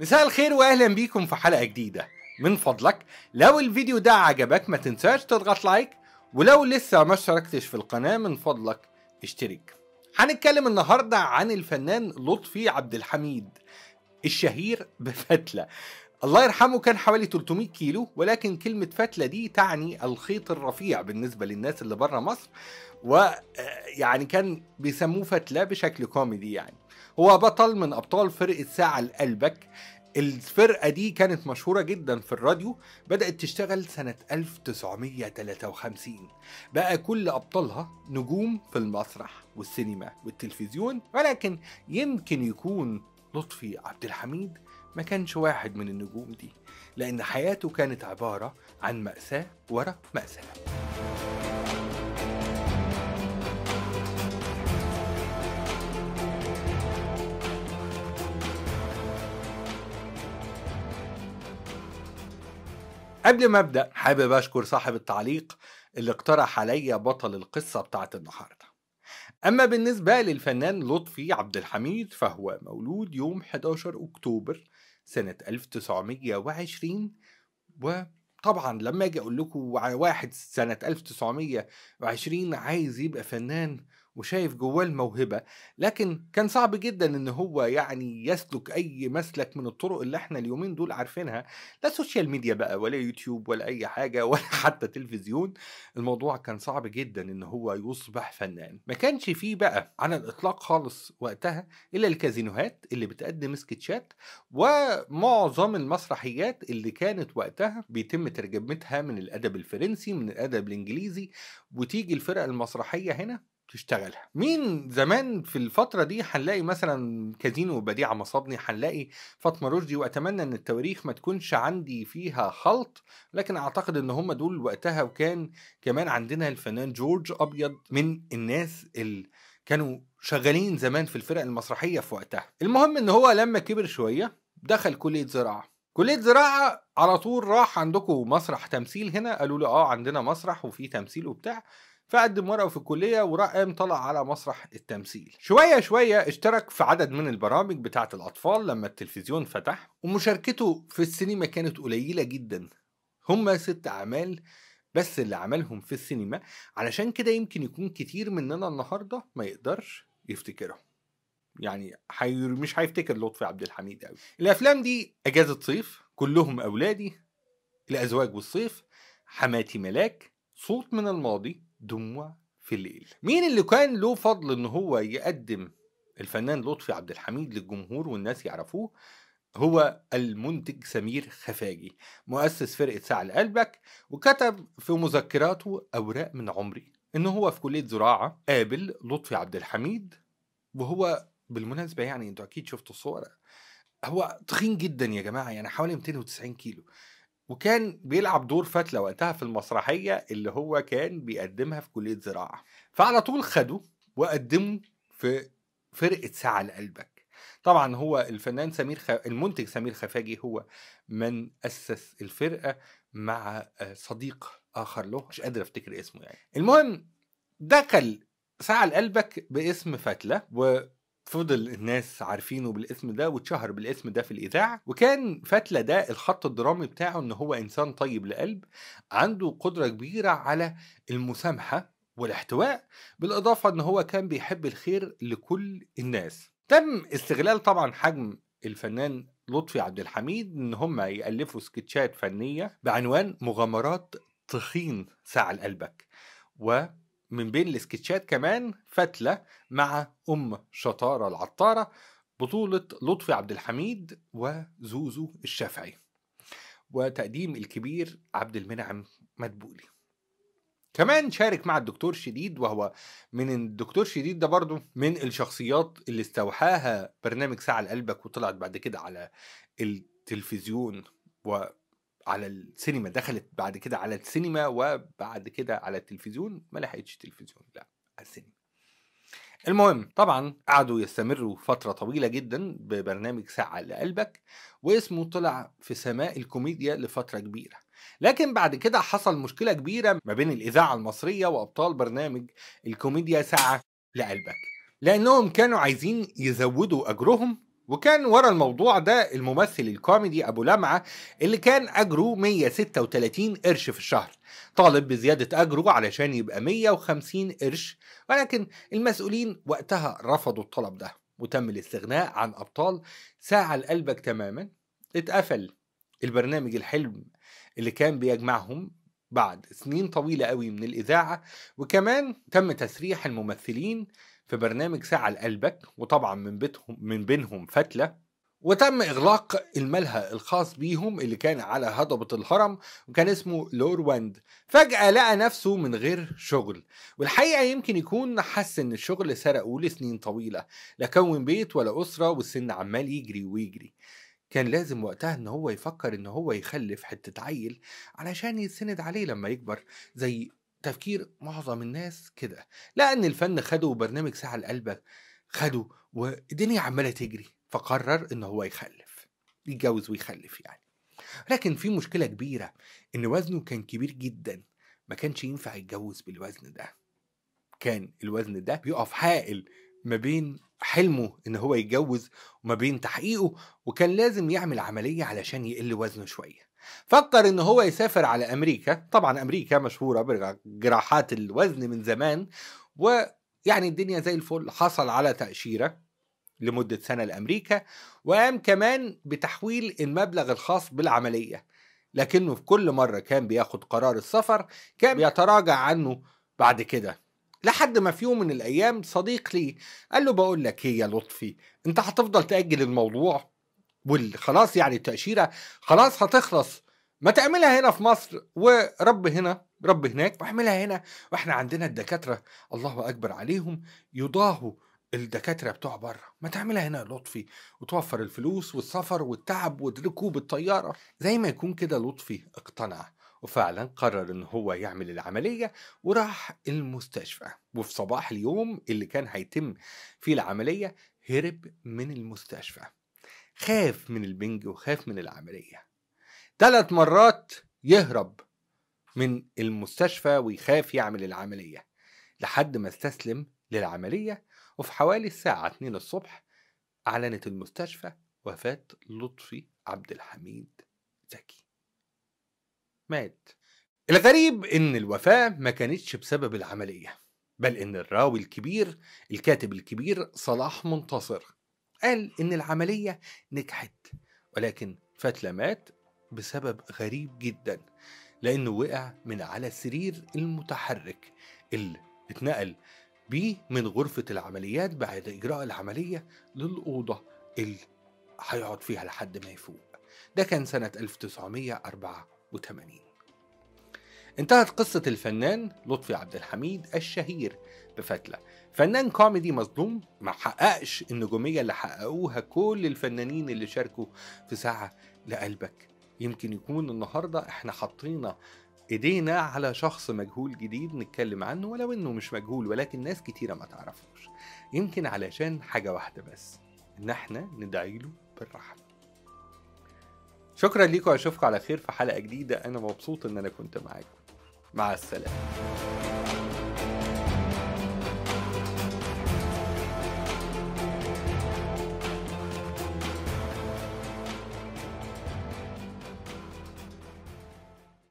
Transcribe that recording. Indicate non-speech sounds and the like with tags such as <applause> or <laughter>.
مساء الخير واهلا بيكم في حلقه جديده من فضلك لو الفيديو ده عجبك ما تنساش تضغط لايك ولو لسه ما اشتركتش في القناه من فضلك اشترك هنتكلم النهارده عن الفنان لطفي عبد الحميد الشهير بفتله الله يرحمه كان حوالي 300 كيلو ولكن كلمة فتلة دي تعني الخيط الرفيع بالنسبة للناس اللي بره مصر ويعني آه، كان بيسموه فتلة بشكل كوميدي يعني هو بطل من أبطال فرقة ساعة لقلبك الفرقة دي كانت مشهورة جدا في الراديو بدأت تشتغل سنة 1953 بقى كل أبطالها نجوم في المسرح والسينما والتلفزيون ولكن يمكن يكون لطفي عبد الحميد ما كانش واحد من النجوم دي لأن حياته كانت عبارة عن مأساة ورا مأساة قبل ما ابدا حابب اشكر صاحب التعليق اللي اقترح عليا بطل القصه بتاعت النهارده اما بالنسبه للفنان لطفي عبد الحميد فهو مولود يوم 11 اكتوبر سنة 1920 وطبعا لما اجي اقول لكم واحد سنة 1920 عايز يبقى فنان وشايف جواه الموهبة لكن كان صعب جدا ان هو يعني يسلك اي مسلك من الطرق اللي احنا اليومين دول عارفينها لا سوشيال ميديا بقى ولا يوتيوب ولا اي حاجة <laughs> ولا حتى تلفزيون الموضوع كان صعب جدا ان هو يصبح فنان ما كانش فيه بقى على الاطلاق خالص وقتها الا الكازينوهات اللي بتقدم سكتشات ومعظم المسرحيات اللي كانت وقتها بيتم ترجمتها من الادب الفرنسي من الادب الانجليزي وتيجي الفرق المسرحية هنا تشتغلها مين زمان في الفترة دي هنلاقي مثلا كازينو وبديع مصابني هنلاقي فاطمة رشدي وأتمنى أن التواريخ ما تكونش عندي فيها خلط لكن أعتقد أن هم دول وقتها وكان كمان عندنا الفنان جورج أبيض من الناس اللي كانوا شغالين زمان في الفرق المسرحية في وقتها المهم أن هو لما كبر شوية دخل كلية زراعة كليه زراعه على طول راح عندكم مسرح تمثيل هنا قالوا له اه عندنا مسرح وفي تمثيل وبتاع فقدم ورقه في الكليه ورقم طلع على مسرح التمثيل شويه شويه اشترك في عدد من البرامج بتاعه الاطفال لما التلفزيون فتح ومشاركته في السينما كانت قليله جدا هما ست اعمال بس اللي عملهم في السينما علشان كده يمكن يكون كتير مننا النهارده ما يقدرش يفتكرهم يعني حي... مش هيفتكر لطفي عبد الحميد قوي الافلام دي اجازه صيف كلهم اولادي الازواج والصيف حماتي ملاك صوت من الماضي دموع في الليل مين اللي كان له فضل ان هو يقدم الفنان لطفي عبد الحميد للجمهور والناس يعرفوه هو المنتج سمير خفاجي مؤسس فرقة ساعه لقلبك وكتب في مذكراته أوراق من عمري إن هو في كلية زراعة قابل لطفي عبد الحميد وهو بالمناسبة يعني أنتوا أكيد شفتوا الصور هو تخين جدا يا جماعة يعني حوالي 290 كيلو وكان بيلعب دور فتلة وقتها في المسرحية اللي هو كان بيقدمها في كلية زراعة فعلى طول خده وقدمه في فرقة ساعة لقلبك طبعا هو الفنان سمير خ... المنتج سمير خفاجي هو من أسس الفرقة مع آه، صديق آخر له مش قادر أفتكر اسمه يعني المهم دخل ساعة لقلبك باسم فتلة و فضل الناس عارفينه بالاسم ده واتشهر بالاسم ده في الاذاعه وكان فتلة ده الخط الدرامي بتاعه ان هو انسان طيب لقلب عنده قدره كبيره على المسامحه والاحتواء بالاضافه ان هو كان بيحب الخير لكل الناس تم استغلال طبعا حجم الفنان لطفي عبد الحميد ان هم يالفوا سكتشات فنيه بعنوان مغامرات تخين ساعة قلبك و من بين السكتشات كمان فتلة مع أم شطارة العطارة بطولة لطفي عبد الحميد وزوزو الشافعي وتقديم الكبير عبد المنعم مدبولي كمان شارك مع الدكتور شديد وهو من الدكتور شديد ده برضو من الشخصيات اللي استوحاها برنامج ساعة لقلبك وطلعت بعد كده على التلفزيون و على السينما دخلت بعد كده على السينما وبعد كده على التلفزيون ما لحقتش تلفزيون لا على السينما المهم طبعا قعدوا يستمروا فترة طويلة جدا ببرنامج ساعة لقلبك واسمه طلع في سماء الكوميديا لفترة كبيرة لكن بعد كده حصل مشكلة كبيرة ما بين الإذاعة المصرية وأبطال برنامج الكوميديا ساعة لقلبك لأنهم كانوا عايزين يزودوا أجرهم وكان ورا الموضوع ده الممثل الكوميدي ابو لمعه اللي كان اجره 136 قرش في الشهر طالب بزياده اجره علشان يبقى 150 قرش ولكن المسؤولين وقتها رفضوا الطلب ده وتم الاستغناء عن ابطال ساعه لقلبك تماما اتقفل البرنامج الحلم اللي كان بيجمعهم بعد سنين طويله قوي من الاذاعه وكمان تم تسريح الممثلين في برنامج ساعة لقلبك وطبعا من بيتهم من بينهم فتلة وتم إغلاق الملهى الخاص بيهم اللي كان على هضبة الهرم وكان اسمه لورواند فجأة لقى نفسه من غير شغل والحقيقة يمكن يكون حس إن الشغل سرقه لسنين طويلة لا كون بيت ولا أسرة والسن عمال يجري ويجري كان لازم وقتها ان هو يفكر ان هو يخلف حتة عيل علشان يتسند عليه لما يكبر زي تفكير معظم الناس كده لقى ان الفن خده وبرنامج ساعه لقلبك خده والدنيا عماله تجري فقرر ان هو يخلف يتجوز ويخلف يعني لكن في مشكله كبيره ان وزنه كان كبير جدا ما كانش ينفع يتجوز بالوزن ده كان الوزن ده بيقف حائل ما بين حلمه ان هو يتجوز وما بين تحقيقه وكان لازم يعمل عمليه علشان يقل وزنه شويه فكر ان هو يسافر على امريكا طبعا امريكا مشهوره بجراحات الوزن من زمان ويعني الدنيا زي الفل حصل على تاشيره لمده سنه لامريكا وقام كمان بتحويل المبلغ الخاص بالعمليه لكنه في كل مره كان بياخد قرار السفر كان بيتراجع عنه بعد كده لحد ما في يوم من الايام صديق لي قال له بقول لك ايه يا لطفي انت هتفضل تاجل الموضوع والخلاص يعني التأشيرة خلاص هتخلص ما تعملها هنا في مصر ورب هنا رب هناك واعملها هنا واحنا عندنا الدكاترة الله أكبر عليهم يضاهوا الدكاترة بتوع بره ما تعملها هنا لطفي وتوفر الفلوس والسفر والتعب وركوب الطيارة زي ما يكون كده لطفي اقتنع وفعلا قرر ان هو يعمل العملية وراح المستشفى وفي صباح اليوم اللي كان هيتم فيه العملية هرب من المستشفى خاف من البنج وخاف من العملية ثلاث مرات يهرب من المستشفى ويخاف يعمل العملية لحد ما استسلم للعملية وفي حوالي الساعة 2 الصبح أعلنت المستشفى وفاة لطفي عبد الحميد زكي مات الغريب إن الوفاة ما كانتش بسبب العملية بل إن الراوي الكبير الكاتب الكبير صلاح منتصر قال إن العملية نجحت ولكن فتلة مات بسبب غريب جدا لأنه وقع من على السرير المتحرك اللي اتنقل بيه من غرفة العمليات بعد إجراء العملية للأوضة اللي هيقعد فيها لحد ما يفوق ده كان سنة 1984 انتهت قصة الفنان لطفي عبد الحميد الشهير بفتلة فنان كوميدي مظلوم ما حققش النجومية اللي حققوها كل الفنانين اللي شاركوا في ساعة لقلبك يمكن يكون النهاردة احنا حطينا ايدينا على شخص مجهول جديد نتكلم عنه ولو انه مش مجهول ولكن ناس كتيرة ما تعرفوش يمكن علشان حاجة واحدة بس ان احنا ندعيله بالرحمة شكرا ليكم اشوفكم على خير في حلقه جديده انا مبسوط ان انا كنت معاكم مع السلامه